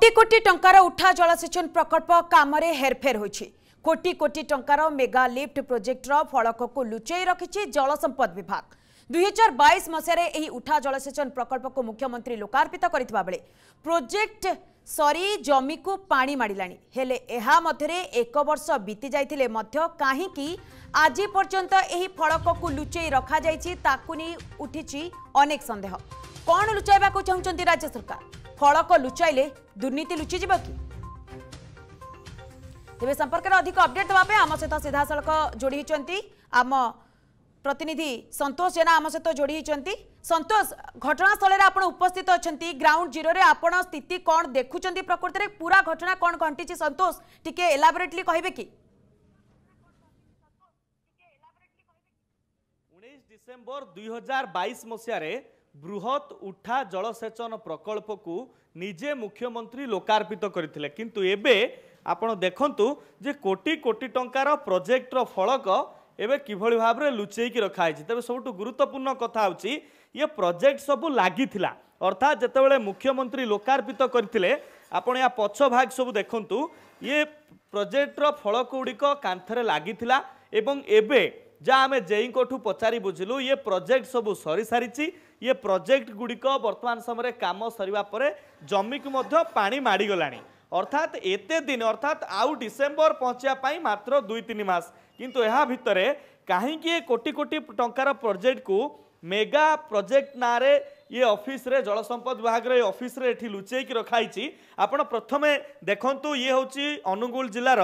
কোটি কোটি টঙ্কার উঠা জলসেচন প্রকল্প কামরে হেরফের হয়েছে কোটি কোটি টঙ্কার মেগা লিফ্ট প্রোজেক্টর ফলকক লুচাই রাখিছে জলসম্পদ বিভাগ দুইহাজার বাইশ মশায় এই উঠা জলসেচন প্রকল্পক মুখ্যমন্ত্রী লোকার্পিত করা বেড়ে প্রোজেক্ট সরি জমিকু পাণি মাড়া হলে এহা মধ্যে এক বর্ষ বিতি যাই কী আজি পর্যন্ত এই ফলকক লুচাই রখা যাই তাকে উঠিছি অনেক সন্দেহ কণ লুচাইবা চাহুমান রাজ্য সরকার ফলক লুচাইলে দুর্নীতি লুচি যাব কি তবে সম্পর্ক অধিক অপডেট দেওয়া আমার সহ সড়ক যোড়ি হয়েছেন আম প্রতিনিধি সন্তোষ জেনা আমার সহ যোড়ি হয়েছেন সন্তোষ ঘটনাস্থলে আপনার উপস্থিত অনেক গ্রাউন্ড জিরোরে আপনার স্থিতি কম দেখুম প্রকৃতি পুরা ঘটনা কম ঘটি সন্তোষ টিকি এলাবরেটলি কহবে কি ডিসেম্বর দুই হাজার বাইশ মশায় ବୃହତ ଉଠା ଜଳସେଚନ ପ୍ରକଳ୍ପକୁ ନିଜେ ମୁଖ୍ୟମନ୍ତ୍ରୀ ଲୋକାର୍ପିତ କରିଥିଲେ କିନ୍ତୁ ଏବେ ଆପଣ ଦେଖନ୍ତୁ ଯେ କୋଟି କୋଟି ଟଙ୍କାର ପ୍ରୋଜେକ୍ଟର ଫଳକ ଏବେ କିଭଳି ଭାବରେ ଲୁଚେଇକି ରଖାହେଇଛି ତେବେ ସବୁଠୁ ଗୁରୁତ୍ୱପୂର୍ଣ୍ଣ କଥା ହେଉଛି ଇଏ ପ୍ରୋଜେକ୍ଟ ସବୁ ଲାଗିଥିଲା ଅର୍ଥାତ୍ ଯେତେବେଳେ ମୁଖ୍ୟମନ୍ତ୍ରୀ ଲୋକାର୍ପିତ କରିଥିଲେ ଆପଣ ଏହା ପଛ ଭାଗ ସବୁ ଦେଖନ୍ତୁ ଇଏ ପ୍ରୋଜେକ୍ଟର ଫଳକଗୁଡ଼ିକ କାନ୍ଥରେ ଲାଗିଥିଲା ଏବଂ ଏବେ ଯାହା ଆମେ ଜେଇଙ୍କଠୁ ପଚାରି ବୁଝିଲୁ ଇଏ ପ୍ରୋଜେକ୍ଟ ସବୁ ସରିସାରିଛି ଇଏ ପ୍ରୋଜେକ୍ଟ ଗୁଡ଼ିକ ବର୍ତ୍ତମାନ ସମୟରେ କାମ ସରିବା ପରେ ଜମିକୁ ମଧ୍ୟ ପାଣି ମାଡ଼ିଗଲାଣି ଅର୍ଥାତ୍ ଏତେ ଦିନ ଅର୍ଥାତ୍ ଆଉ ଡିସେମ୍ବର ପହଞ୍ଚିବା ପାଇଁ ମାତ୍ର ଦୁଇ ତିନି ମାସ କିନ୍ତୁ ଏହା ଭିତରେ କାହିଁକି ଏ କୋଟି କୋଟି ଟଙ୍କାର ପ୍ରୋଜେକ୍ଟକୁ ମେଗା ପ୍ରୋଜେକ୍ଟ ନାଁରେ ଇଏ ଅଫିସରେ ଜଳସମ୍ପଦ ବିଭାଗର ଏ ଅଫିସରେ ଏଠି ଲୁଚେଇକି ରଖାହେଇଛି ଆପଣ ପ୍ରଥମେ ଦେଖନ୍ତୁ ଇଏ ହେଉଛି ଅନୁଗୁଳ ଜିଲ୍ଲାର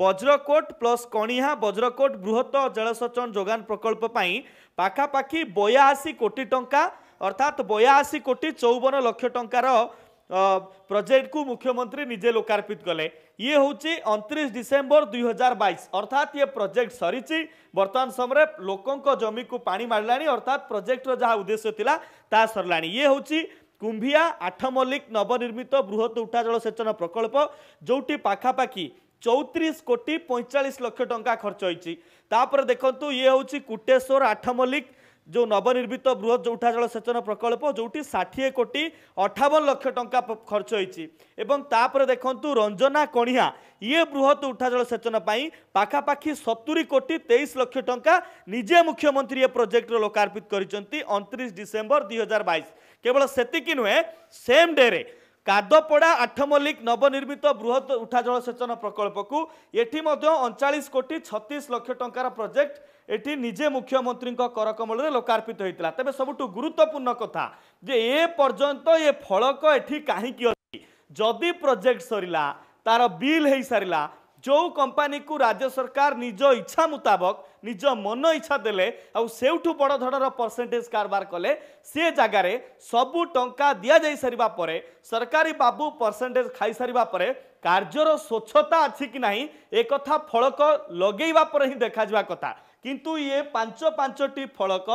বজ্রকোট প্লস কণিহা বজ্রকোট বৃহৎ জলসেচন যোগান প্রকল্প পাই পাখাপাখি বয়াশি কোটি টঙ্কা অর্থাৎ বয়াশি কোটি চৌবন লক্ষ টঙ্কার প্রজেক্টকু মুখ্যমন্ত্রী নিজে লোকার্পিত কলে ইয়ে হচ্ছে অনতিশ ডিসেম্বর দুই হাজার বাইশ অর্থাৎ ইয়ে প্রজেক্ট সরিছি বর্তমান সময় লোকঙ্ জমিকু পা মাড়া অর্থাৎ প্রজেক্টর যা উদ্দেশ্য লা তা সরলা ইয়ে হচ্ছে কুম্ভিয়া আঠমল্লিক নবনির্মিত বৃহৎ উঠা জলসেচন প্রকল্প যেটি পাখাপাখি চৌত্রিশ কোটি পঁয়চাশ লক্ষ টঙ্কা খরচ হয়েছে তাপরে দেখুন ইয়ে হচ্ছে কুটেশ্বর আঠমল্লিক ଯେଉଁ ନବନିର୍ମିତ ବୃହତ ଯୌଠା ଜଳସେଚନ ପ୍ରକଳ୍ପ ଯେଉଁଠି ଷାଠିଏ କୋଟି ଅଠାବନ ଲକ୍ଷ ଟଙ୍କା ଖର୍ଚ୍ଚ ହୋଇଛି ଏବଂ ତାପରେ ଦେଖନ୍ତୁ ରଞ୍ଜନା କଣିହା ଇଏ ବୃହତ ଉଠା ଜଳସେଚନ ପାଇଁ ପାଖାପାଖି ସତୁରି କୋଟି ତେଇଶ ଲକ୍ଷ ଟଙ୍କା ନିଜେ ମୁଖ୍ୟମନ୍ତ୍ରୀ ଏ ପ୍ରୋଜେକ୍ଟର ଲୋକାର୍ପିତ କରିଛନ୍ତି ଅଣତିରିଶ ଡିସେମ୍ବର ଦୁଇ ହଜାର ବାଇଶ କେବଳ ସେତିକି ନୁହେଁ ସେମ୍ ଡେରେ କାଦପଡ଼ା ଆଠମଲ୍ଲିକ ନବନିର୍ମିତ ବୃହତ ଉଠା ଜଳସେଚନ ପ୍ରକଳ୍ପକୁ ଏଠି ମଧ୍ୟ ଅଣଚାଳିଶ କୋଟି ଛତିଶ ଲକ୍ଷ ଟଙ୍କାର ପ୍ରୋଜେକ୍ଟ ଏଠି ନିଜେ ମୁଖ୍ୟମନ୍ତ୍ରୀଙ୍କ କରକମଳରେ ଲୋକାର୍ପିତ ହୋଇଥିଲା ତେବେ ସବୁଠୁ ଗୁରୁତ୍ୱପୂର୍ଣ୍ଣ କଥା ଯେ ଏ ପର୍ଯ୍ୟନ୍ତ ଏ ଫଳକ ଏଠି କାହିଁକି ଅଛି ଯଦି ପ୍ରୋଜେକ୍ଟ ସରିଲା ତାର ବିଲ୍ ହୋଇସାରିଲା ଯେଉଁ କମ୍ପାନୀକୁ ରାଜ୍ୟ ସରକାର ନିଜ ଇଚ୍ଛା ମୁତାବକ ନିଜ ମନ ଇଚ୍ଛା ଦେଲେ ଆଉ ସେଉଠୁ ବଡ଼ ଧରଣର ପରସେଣ୍ଟେଜ୍ କାରବାର କଲେ ସେ ଜାଗାରେ ସବୁ ଟଙ୍କା ଦିଆଯାଇ ସାରିବା ପରେ ସରକାରୀ ବାବୁ ପରସେଣ୍ଟେଜ୍ ଖାଇସାରିବା ପରେ କାର୍ଯ୍ୟର ସ୍ୱଚ୍ଛତା ଅଛି କି ନାହିଁ ଏକଥା ଫଳକ ଲଗେଇବା ପରେ ହିଁ ଦେଖାଯିବା କଥା କିନ୍ତୁ ଇଏ ପାଞ୍ଚ ପାଞ୍ଚଟି ଫଳକ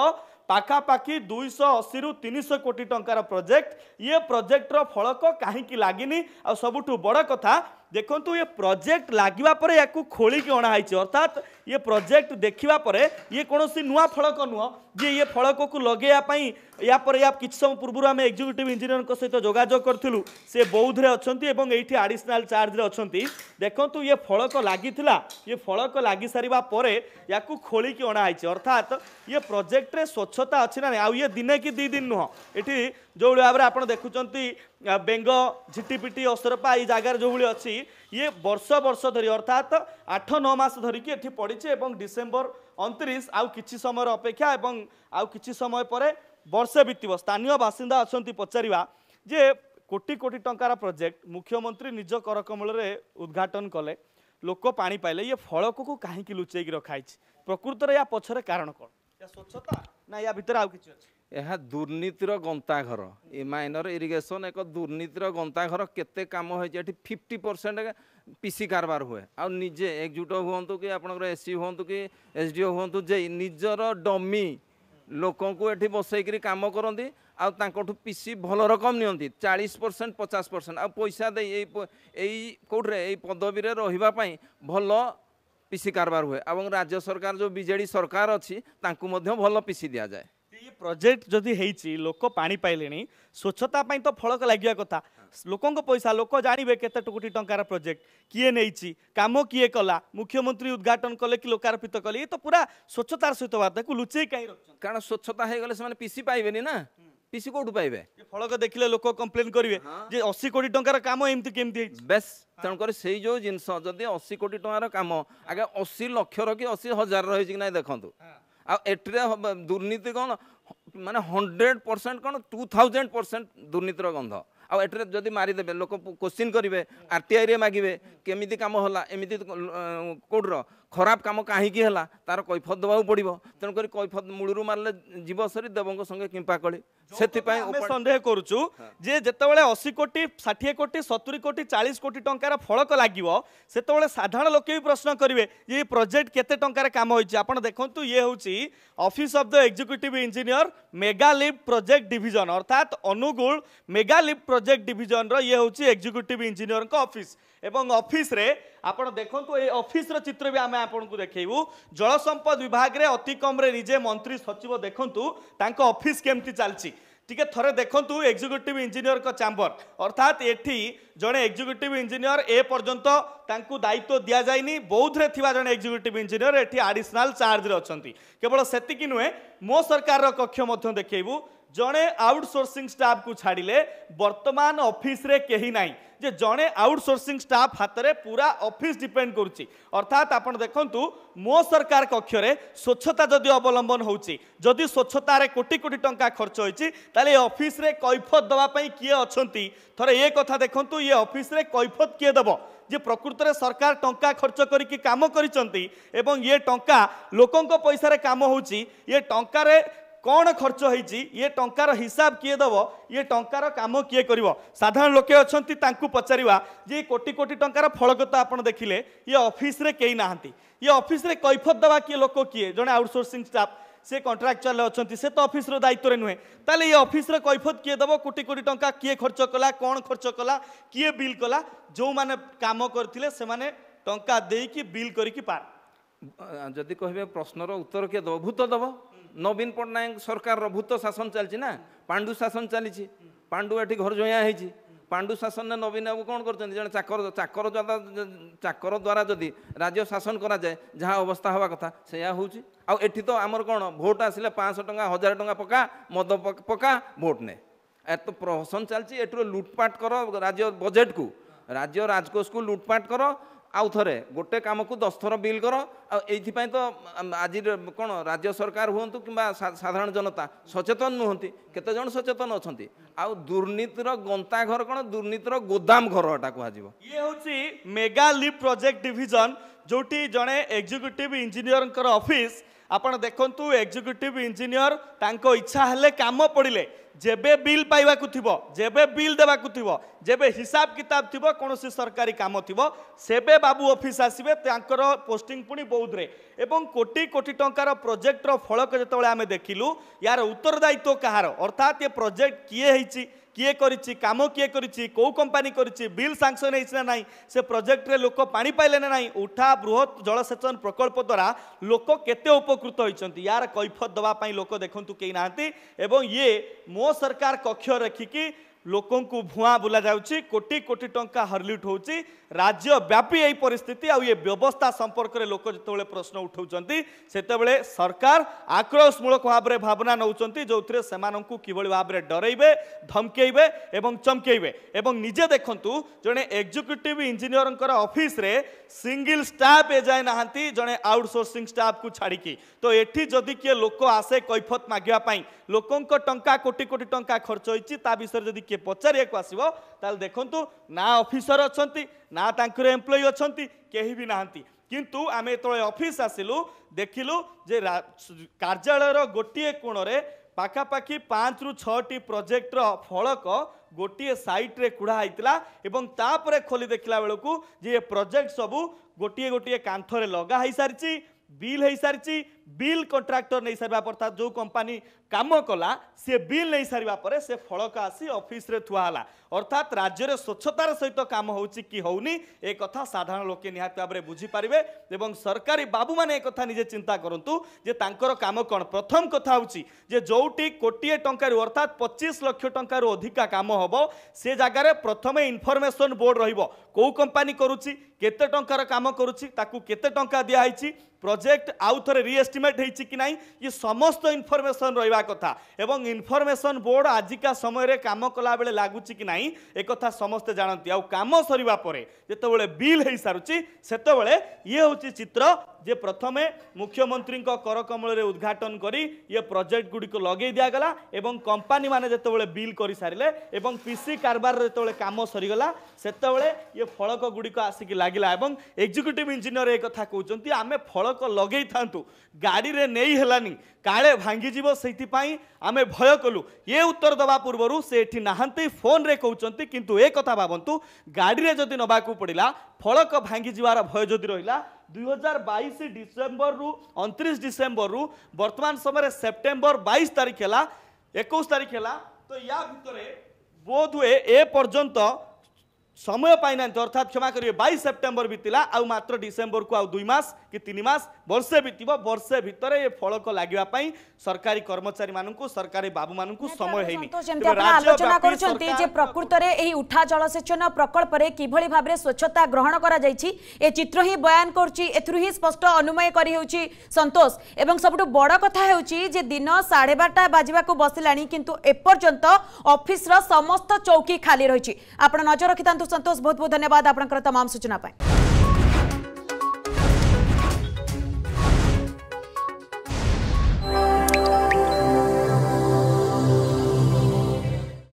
ପାଖାପାଖି ଦୁଇଶହ ଅଶୀରୁ ତିନିଶହ କୋଟି ଟଙ୍କାର ପ୍ରୋଜେକ୍ଟ ଇଏ ପ୍ରୋଜେକ୍ଟର ଫଳକ କାହିଁକି ଲାଗିନି ଆଉ ସବୁଠୁ ବଡ଼ କଥା देखु ये प्रोजेक्ट लगे या खोलिकी अणाई अर्थात ये प्रोजेक्ट देखापर ये कौन सी नुआ फलक नुह जी ये फलक को लगे या कि समय पूर्व आम एक्जिक्यूट इंजीनियर सहित जोजोग करूँ से बौद्धे अच्छे ये आडिशनाल चार्ज अच्छा देखू ये फलक लगी ये फलक लग सारापर या खोल खोलिकी अणाई अर्थात ये प्रोजेक्ट स्वच्छता अच्छी ना नहीं ये दिने कि दुदिन नुह ये ଯେଉଁଭଳି ଭାବରେ ଆପଣ ଦେଖୁଛନ୍ତି ବେଙ୍ଗ ଝିଟିପିଟି ଅସରପା ଏଇ ଜାଗାରେ ଯେଉଁଭଳି ଅଛି ଇଏ ବର୍ଷ ବର୍ଷ ଧରି ଅର୍ଥାତ୍ ଆଠ ନଅ ମାସ ଧରିକି ଏଠି ପଡ଼ିଛି ଏବଂ ଡିସେମ୍ବର ଅଣତିରିଶ ଆଉ କିଛି ସମୟର ଅପେକ୍ଷା ଏବଂ ଆଉ କିଛି ସମୟ ପରେ ବର୍ଷେ ବିତିବ ସ୍ଥାନୀୟ ବାସିନ୍ଦା ଅଛନ୍ତି ପଚାରିବା ଯେ କୋଟି କୋଟି ଟଙ୍କାର ପ୍ରୋଜେକ୍ଟ ମୁଖ୍ୟମନ୍ତ୍ରୀ ନିଜ କରକମୂଳରେ ଉଦ୍ଘାଟନ କଲେ ଲୋକ ପାଣି ପାଇଲେ ଇଏ ଫଳକକୁ କାହିଁକି ଲୁଚେଇକି ରଖାହେଇଛି ପ୍ରକୃତରେ ୟା ପଛରେ କାରଣ କ'ଣ ସ୍ୱଚ୍ଛତା ନା ୟା ଭିତରେ ଆଉ କିଛି ଅଛି ଏହା ଦୁର୍ନୀତିର ଗନ୍ତାଘର ଏ ମାଇନର ଇରିଗେସନ୍ ଏକ ଦୁର୍ନୀତିର ଗନ୍ତାଘର କେତେ କାମ ହେଇଛି ଏଠି ଫିଫ୍ଟି ପରସେଣ୍ଟ ପିସି କାରବାର ହୁଏ ଆଉ ନିଜେ ଏକଜୁଟ ହୁଅନ୍ତୁ କି ଆପଣଙ୍କର ଏସ୍ ସି ହୁଅନ୍ତୁ କି ଏସ୍ ଡି ଓ ହୁଅନ୍ତୁ ଯେ ନିଜର ଡମି ଲୋକଙ୍କୁ ଏଠି ବସେଇକିରି କାମ କରନ୍ତି ଆଉ ତାଙ୍କଠୁ ପିସି ଭଲ ରକମ ନିଅନ୍ତି ଚାଳିଶ ପରସେଣ୍ଟ ପଚାଶ ପରସେଣ୍ଟ ଆଉ ପଇସା ଦେଇ ଏଇ ଏଇ କେଉଁଠିରେ ଏଇ ପଦବୀରେ ରହିବା ପାଇଁ ଭଲ ପିସି କାରବାର ହୁଏ ଏବଂ ରାଜ୍ୟ ସରକାର ଯେଉଁ ବିଜେଡ଼ି ସରକାର ଅଛି ତାଙ୍କୁ ମଧ୍ୟ ଭଲ ପିସି ଦିଆଯାଏ ये प्रोजेक्ट जदि होती लोक पा पाइले स्वच्छता तो फलक लगे कथा लोकों पैसा लोक जानवे केते टुकुटी टंकार प्रोजेक्ट किए नहीं कम किए कला मुख्यमंत्री उद्घाटन कले कि लोकार्पित कले ये तो पूरा स्वच्छतार सहित बात लुचे कहीं रख कारण स्वच्छता हो गले से पिसी पाइबे ना পিসি কোটু পাইবে ফলক দেখলে লোক কমপ্লেন করবে যে অশি কোটি টাকার কাম এমতি কেমতি বেশ তেমকরি সেই যে জিনিস যদি অশি কোটি টাকার কাম আগে অশি লক্ষর কি অশি হাজার রয়েছে কি না দেখুন আউ এটিরে দুর্নীতি কোণ ମାନେ ହଣ୍ଡ୍ରେଡ଼ ପରସେଣ୍ଟ କ'ଣ ଟୁ ଥାଉଜେଣ୍ଡ ପରସେଣ୍ଟ ଦୁର୍ନୀତିର ଗନ୍ଧ ଆଉ ଏଠାରେ ଯଦି ମାରିଦେବେ ଲୋକ କୋଶ୍ଚିନ୍ କରିବେ ଆର୍ଟିଆଇରେ ମାଗିବେ କେମିତି କାମ ହେଲା ଏମିତି କୋର୍ଟର ଖରାପ କାମ କାହିଁକି ହେଲା ତାର কৈଫତ ଦେବାକୁ ପଡ଼ିବ ତେଣୁକରି কৈଫତ ମୂଳରୁ ମାରିଲେ ଯିବ ସରି ଦେବଙ୍କ ସଙ୍ଗେ କିମ୍ପା କଳି ସେଥିପାଇଁ ସନ୍ଦେହ କରୁଛୁ ଯେ ଯେତେବେଳେ ଅଶୀ କୋଟି ଷାଠିଏ କୋଟି ସତୁରି କୋଟି ଚାଳିଶ କୋଟି ଟଙ୍କାର ଫଳକ ଲାଗିବ ସେତେବେଳେ ସାଧାରଣ ଲୋକେ ବି ପ୍ରଶ୍ନ କରିବେ ଯେ ଏ ପ୍ରୋଜେକ୍ଟ କେତେ ଟଙ୍କାର କାମ ହୋଇଛି ଆପଣ ଦେଖନ୍ତୁ ଇଏ ହେଉଛି office of the executive engineer mega lift project division ଅର୍ଥାତ୍ ଅନୁଗୁଳ ମେଗାଲିଭ୍ ପ୍ରୋଜେକ୍ଟ ଡିଭିଜନର ଇଏ ହେଉଛି ଏକ୍ଜିକ୍ୟୁଟିଭ୍ ଇଞ୍ଜିନିୟରଙ୍କ ଅଫିସ୍ এবং অফিসে আপনার দেখুন এই অফিসর চিত্র বি আমি আপনার দেখবু জলসম্পদ বিভাগে অতি কমরে নিজে মন্ত্রী সচিব দেখুন তাঁর অফিস কমিটি চালছি টিকে থরে দেখুন এক্সিক্যুটিভ ইঞ্জিনিয়র চাম্বর অর্থাৎ এটি জনে এক্সিক্যুটিভ ইঞ্জিনিয়র এ পর্যন্ত তাঁর দায়িত্ব দিয়া যায়নি বৌদ্ধে থাকা জন এক্সিক্যুটিভ ইঞ্জিনিয়র এটি আডিশনাল চার্জরে অনেক কেবল সেতিকি নুহে মো সরকার কক্ষ দেখবু ଜଣେ ଆଉଟସୋର୍ସିଂ ଷ୍ଟାଫ୍କୁ ଛାଡ଼ିଲେ ବର୍ତ୍ତମାନ ଅଫିସରେ କେହି ନାହିଁ ଯେ ଜଣେ ଆଉଟସୋର୍ସିଂ ଷ୍ଟାଫ୍ ହାତରେ ପୁରା ଅଫିସ୍ ଡିପେଣ୍ଡ କରୁଛି ଅର୍ଥାତ୍ ଆପଣ ଦେଖନ୍ତୁ ମୋ ସରକାର କକ୍ଷରେ ସ୍ୱଚ୍ଛତା ଯଦି ଅବଲମ୍ବନ ହେଉଛି ଯଦି ସ୍ୱଚ୍ଛତାରେ କୋଟି କୋଟି ଟଙ୍କା ଖର୍ଚ୍ଚ ହୋଇଛି ତାହେଲେ ଏ ଅଫିସରେ କୈଫତ ଦେବା ପାଇଁ କିଏ ଅଛନ୍ତି ଥରେ ଏ କଥା ଦେଖନ୍ତୁ ଏ ଅଫିସରେ କୈଫତ କିଏ ଦେବ ଯେ ପ୍ରକୃତରେ ସରକାର ଟଙ୍କା ଖର୍ଚ୍ଚ କରିକି କାମ କରିଛନ୍ତି ଏବଂ ଇଏ ଟଙ୍କା ଲୋକଙ୍କ ପଇସାରେ କାମ ହେଉଛି ଇଏ ଟଙ୍କାରେ କ'ଣ ଖର୍ଚ୍ଚ ହେଇଛି ଇଏ ଟଙ୍କାର ହିସାବ କିଏ ଦେବ ଇଏ ଟଙ୍କାର କାମ କିଏ କରିବ ସାଧାରଣ ଲୋକେ ଅଛନ୍ତି ତାଙ୍କୁ ପଚାରିବା ଯେ କୋଟି କୋଟି ଟଙ୍କାର ଫଳକତା ଆପଣ ଦେଖିଲେ ଇଏ ଅଫିସରେ କେହି ନାହାନ୍ତି ଇଏ ଅଫିସରେ କୈଫତ ଦେବା କିଏ ଲୋକ କିଏ ଜଣେ ଆଉଟସୋର୍ସିଂ ଷ୍ଟାଫ୍ ସେ କଣ୍ଟ୍ରାକ୍ଚୁଆଲ ଅଛନ୍ତି ସେ ତ ଅଫିସର ଦାୟିତ୍ୱରେ ନୁହେଁ ତାହେଲେ ଏ ଅଫିସର କୈଫତ କିଏ ଦେବ କୋଟି କୋଟି ଟଙ୍କା କିଏ ଖର୍ଚ୍ଚ କଲା କ'ଣ ଖର୍ଚ୍ଚ କଲା କିଏ ବିଲ୍ କଲା ଯେଉଁମାନେ କାମ କରିଥିଲେ ସେମାନେ ଟଙ୍କା ଦେଇକି ବିଲ୍ କରିକି ପାର ଯଦି କହିବେ ପ୍ରଶ୍ନର ଉତ୍ତର କିଏ ଦେବ ଭୂତ ଦେବ ନବୀନ ପଟ୍ଟନାୟକ ସରକାରର ଭୂତ ଶାସନ ଚାଲିଛି ନା ପାଣ୍ଡୁ ଶାସନ ଚାଲିଛି ପାଣ୍ଡୁ ଏଠି ଘର ଜୋଇଁଆ ହେଇଛି ପାଣ୍ଡୁ ଶାସନରେ ନବୀନ ବାବୁ କ'ଣ କରୁଛନ୍ତି ଜଣେ ଚାକର ଚାକର ଚାକର ଦ୍ୱାରା ଯଦି ରାଜ୍ୟ ଶାସନ କରାଯାଏ ଯାହା ଅବସ୍ଥା ହେବା କଥା ସେଇଆ ହେଉଛି ଆଉ ଏଠି ତ ଆମର କ'ଣ ଭୋଟ୍ ଆସିଲେ ପାଞ୍ଚଶହ ଟଙ୍କା ହଜାର ଟଙ୍କା ପକା ମଦ ପକା ଭୋଟ୍ ନେ ଏତ ପ୍ରହସନ ଚାଲିଛି ଏଠୁ ଲୁଟପାଟ କର ରାଜ୍ୟ ବଜେଟ୍କୁ ରାଜ୍ୟ ରାଜକୋଷକୁ ଲୁଟପାଟ କର ଆଉ ଥରେ ଗୋଟେ କାମକୁ ଦଶ ଥର ବିଲ୍ କର ଆଉ ଏଇଥିପାଇଁ ତ ଆଜି କ'ଣ ରାଜ୍ୟ ସରକାର ହୁଅନ୍ତୁ କିମ୍ବା ସାଧାରଣ ଜନତା ସଚେତନ ନୁହନ୍ତି କେତେଜଣ ସଚେତନ ଅଛନ୍ତି ଆଉ ଦୁର୍ନୀତିର ଗନ୍ତାଘର କ'ଣ ଦୁର୍ନୀତିର ଗୋଦାମ ଘର ଏଟା କୁହାଯିବ ଇଏ ହେଉଛି ମେଗା ଲିପ୍ ପ୍ରୋଜେକ୍ଟ ଡିଭିଜନ ଯେଉଁଠି ଜଣେ ଏକ୍ଜିକ୍ୟୁଟିଭ୍ ଇଞ୍ଜିନିୟରଙ୍କର ଅଫିସ୍ ଆପଣ ଦେଖନ୍ତୁ ଏକ୍ଜିକ୍ୟୁଟିଭ୍ ଇଞ୍ଜିନିୟର ତାଙ୍କ ଇଚ୍ଛା ହେଲେ କାମ ପଡ଼ିଲେ ଯେବେ ବିଲ୍ ପାଇବାକୁ ଥିବ ଯେବେ ବିଲ୍ ଦେବାକୁ ଥିବ ଯେବେ ହିସାବ କିତାବ ଥିବ କୌଣସି ସରକାରୀ କାମ ଥିବ ସେବେ ବାବୁ ଅଫିସ୍ ଆସିବେ ତାଙ୍କର ପୋଷ୍ଟିଂ ପୁଣି ବୌଦ୍ଧରେ ଏବଂ କୋଟି କୋଟି ଟଙ୍କାର ପ୍ରୋଜେକ୍ଟର ଫଳକ ଯେତେବେଳେ ଆମେ ଦେଖିଲୁ ୟାର ଉତ୍ତରଦାୟିତ୍ୱ କାହାର ଅର୍ଥାତ୍ ଏ ପ୍ରୋଜେକ୍ଟ କିଏ ହେଇଛି କିଏ କରିଛି କାମ କିଏ କରିଛି କେଉଁ କମ୍ପାନୀ କରିଛି ବିଲ୍ ସାଂସନ୍ ହେଇଛି ନା ନାହିଁ ସେ ପ୍ରୋଜେକ୍ଟରେ ଲୋକ ପାଣି ପାଇଲେ ନା ନାହିଁ ଉଠା ବୃହତ ଜଳସେଚନ ପ୍ରକଳ୍ପ ଦ୍ୱାରା ଲୋକ କେତେ ଉପକୃତ ହୋଇଛନ୍ତି ୟାର কৈଫତ ଦେବା ପାଇଁ ଲୋକ ଦେଖନ୍ତୁ କେହି ନାହାନ୍ତି ଏବଂ ଇଏ ମୋ ସରକାର କକ୍ଷ ରଖିକି ଲୋକଙ୍କୁ ଭୁଆଁ ବୁଲାଯାଉଛି କୋଟି କୋଟି ଟଙ୍କା ହର୍ଲିଉଟ୍ ହେଉଛି ରାଜ୍ୟବ୍ୟାପୀ ଏହି ପରିସ୍ଥିତି ଆଉ ଏ ବ୍ୟବସ୍ଥା ସମ୍ପର୍କରେ ଲୋକ ଯେତେବେଳେ ପ୍ରଶ୍ନ ଉଠାଉଛନ୍ତି ସେତେବେଳେ ସରକାର ଆକ୍ରୋଶମୂଳକ ଭାବରେ ଭାବନା ନେଉଛନ୍ତି ଯେଉଁଥିରେ ସେମାନଙ୍କୁ କିଭଳି ଭାବରେ ଡରେଇବେ ଧମକେଇବେ ଏବଂ ଚମକେଇବେ ଏବଂ ନିଜେ ଦେଖନ୍ତୁ ଜଣେ ଏକ୍ଜିକ୍ୟୁଟିଭ୍ ଇଞ୍ଜିନିୟରଙ୍କର ଅଫିସରେ ସିଙ୍ଗିଲ୍ ଷ୍ଟାଫ୍ ଏ ଏଯାଏ ନାହାନ୍ତି ଜଣେ ଆଉଟସୋର୍ସିଂ ଷ୍ଟାଫ୍କୁ ଛାଡ଼ିକି ତ ଏଠି ଯଦି କିଏ ଲୋକ ଆସେ କୈଫତ ମାଗିବା ପାଇଁ ଲୋକଙ୍କ ଟଙ୍କା କୋଟି କୋଟି ଟଙ୍କା ଖର୍ଚ୍ଚ ହୋଇଛି ତା ବିଷୟରେ ଯଦି କିଏ ପଚାରିବାକୁ ଆସିବ ତାହେଲେ ଦେଖନ୍ତୁ ନା ଅଫିସର ଅଛନ୍ତି ନା ତାଙ୍କର ଏମ୍ପ୍ଲୟି ଅଛନ୍ତି କେହି ବି ନାହାନ୍ତି କିନ୍ତୁ ଆମେ ଯେତେବେଳେ ଅଫିସ୍ ଆସିଲୁ ଦେଖିଲୁ ଯେ କାର୍ଯ୍ୟାଳୟର ଗୋଟିଏ କୋଣରେ ପାଖାପାଖି ପାଞ୍ଚରୁ ଛଅଟି ପ୍ରୋଜେକ୍ଟର ଫଳକ ଗୋଟିଏ ସାଇଟ୍ରେ କୁଢ଼ା ହେଇଥିଲା ଏବଂ ତାପରେ ଖୋଲି ଦେଖିଲା ବେଳକୁ ଯେ ଏ ପ୍ରୋଜେକ୍ଟ ସବୁ ଗୋଟିଏ ଗୋଟିଏ କାନ୍ଥରେ ଲଗା ହେଇସାରିଛି ବିଲ୍ ହୋଇସାରିଛି ବିଲ୍ କଣ୍ଟ୍ରାକ୍ଟର ନେଇସାରିବା ଅର୍ଥାତ୍ ଯେଉଁ କମ୍ପାନୀ କାମ କଲା ସେ ବିଲ୍ ନେଇସାରିବା ପରେ ସେ ଫଳକ ଆସି ଅଫିସରେ ଥୁଆ ହେଲା ଅର୍ଥାତ୍ ରାଜ୍ୟରେ ସ୍ୱଚ୍ଛତାର ସହିତ କାମ ହେଉଛି କି ହେଉନି ଏ କଥା ସାଧାରଣ ଲୋକେ ନିହାତି ଭାବରେ ବୁଝିପାରିବେ ଏବଂ ସରକାରୀ ବାବୁମାନେ ଏ କଥା ନିଜେ ଚିନ୍ତା କରନ୍ତୁ ଯେ ତାଙ୍କର କାମ କ'ଣ ପ୍ରଥମ କଥା ହେଉଛି ଯେ ଯେଉଁଠି କୋଟିଏ ଟଙ୍କାରୁ ଅର୍ଥାତ୍ ପଚିଶ ଲକ୍ଷ ଟଙ୍କାରୁ ଅଧିକା କାମ ହେବ ସେ ଜାଗାରେ ପ୍ରଥମେ ଇନଫର୍ମେସନ୍ ବୋର୍ଡ଼ ରହିବ କେଉଁ କମ୍ପାନୀ କରୁଛି କେତେ ଟଙ୍କାର କାମ କରୁଛି ତାକୁ କେତେ ଟଙ୍କା ଦିଆହେଇଛି ପ୍ରୋଜେକ୍ଟ ଆଉ ଥରେ ରିଏଷ୍ଟିମେଟ୍ ହେଇଛି କି ନାହିଁ ଇଏ ସମସ୍ତ ଇନଫର୍ମେସନ୍ ରହିବା କଥା ଏବଂ ଇନଫର୍ମେସନ୍ ବୋର୍ଡ଼ ଆଜିକା ସମୟରେ କାମ କଲାବେଳେ ଲାଗୁଛି କି ନାହିଁ ଏକଥା ସମସ୍ତେ ଜାଣନ୍ତି ଆଉ କାମ ସରିବା ପରେ ଯେତେବେଳେ ବିଲ୍ ହେଇସାରୁଛି ସେତେବେଳେ ଇଏ ହେଉଛି ଚିତ୍ର ଯେ ପ୍ରଥମେ ମୁଖ୍ୟମନ୍ତ୍ରୀଙ୍କ କରକମଳରେ ଉଦ୍ଘାଟନ କରି ଇଏ ପ୍ରୋଜେକ୍ଟଗୁଡ଼ିକୁ ଲଗେଇ ଦିଆଗଲା ଏବଂ କମ୍ପାନୀମାନେ ଯେତେବେଳେ ବିଲ୍ କରିସାରିଲେ ଏବଂ ପି ସି କାରବାରରେ ଯେତେବେଳେ କାମ ସରିଗଲା ସେତେବେଳେ ଇଏ ଫଳକଗୁଡ଼ିକ ଆସିକି ଲାଗିଲା ଏବଂ ଏକ୍ଜିକ୍ୟୁଟିଭ୍ ଇଞ୍ଜିନିୟର ଏ କଥା କହୁଛନ୍ତି ଆମେ ଫଳ ଫଳକ ଲଗେଇଥାନ୍ତୁ ଗାଡ଼ିରେ ନେଇ ହେଲାନି କାଳେ ଭାଙ୍ଗିଯିବ ସେଇଥିପାଇଁ ଆମେ ଭୟ କଲୁ ଏ ଉତ୍ତର ଦେବା ପୂର୍ବରୁ ସେ ଏଠି ନାହାନ୍ତି ଫୋନ୍ରେ କହୁଛନ୍ତି କିନ୍ତୁ ଏ କଥା ଭାବନ୍ତୁ ଗାଡ଼ିରେ ଯଦି ନେବାକୁ ପଡ଼ିଲା ଫଳକ ଭାଙ୍ଗିଯିବାର ଭୟ ଯଦି ରହିଲା ଦୁଇହଜାର ବାଇଶ ଡିସେମ୍ବରରୁ ଅଣତିରିଶ ଡିସେମ୍ବରରୁ ବର୍ତ୍ତମାନ ସମୟରେ ସେପ୍ଟେମ୍ବର ବାଇଶ ତାରିଖ ହେଲା ଏକୋଇଶ ତାରିଖ ହେଲା ତ ୟା ଭିତରେ ବୋଧହୁଏ ଏ ପର୍ଯ୍ୟନ୍ତ ସମୟ ପାଇନାହାନ୍ତି ଅର୍ଥାତ୍ କ୍ଷମା କରିବେ ବାଇଶ ସେପ୍ଟେମ୍ବର ବିତିଲା ଆଉ ମାତ୍ର ଡିସେମ୍ବରକୁ ଆଉ ଦୁଇ ମାସ କି ତିନି ମାସ ବର୍ଷେ ବିତିବ ବର୍ଷେ ଭିତରେ ଏ ଫଳକ ଲାଗିବା ପାଇଁ ସରକାରୀ କର୍ମଚାରୀମାନଙ୍କୁ ସରକାରୀ ବାବୁମାନଙ୍କୁ ସମୟ ହେଇନି ଆଲୋଚନା କରୁଛନ୍ତି ଯେ ପ୍ରକୃତରେ ଏହି ଉଠା ଜଳସେଚନ ପ୍ରକଳ୍ପରେ କିଭଳି ଭାବରେ ସ୍ୱଚ୍ଛତା ଗ୍ରହଣ କରାଯାଇଛି ଏ ଚିତ୍ର ହିଁ ବୟାନ କରୁଛି ଏଥିରୁ ହିଁ ସ୍ପଷ୍ଟ ଅନୁମୟ କରିହେଉଛି ସନ୍ତୋଷ ଏବଂ ସବୁଠୁ ବଡ଼ କଥା ହେଉଛି ଯେ ଦିନ ସାଢ଼େ ବାରଟା ବାଜିବାକୁ ବସିଲାଣି କିନ୍ତୁ ଏପର୍ଯ୍ୟନ୍ତ ଅଫିସର ସମସ୍ତ ଚୌକି ଖାଲି ରହିଛି ଆପଣ ନଜର ରଖିଥାନ୍ତୁ संतोष बहुत बहुत धन्यवाद आप सूचना पाई